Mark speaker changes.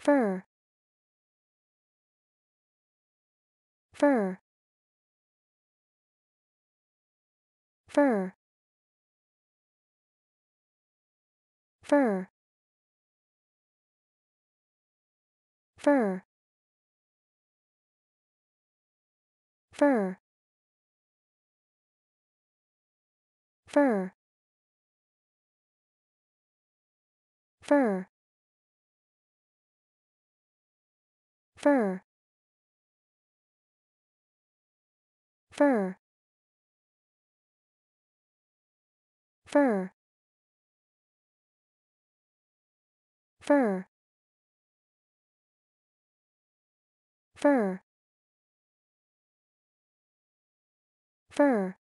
Speaker 1: fur fur fur fur fur fur fur fur fur fur fur fur fur fur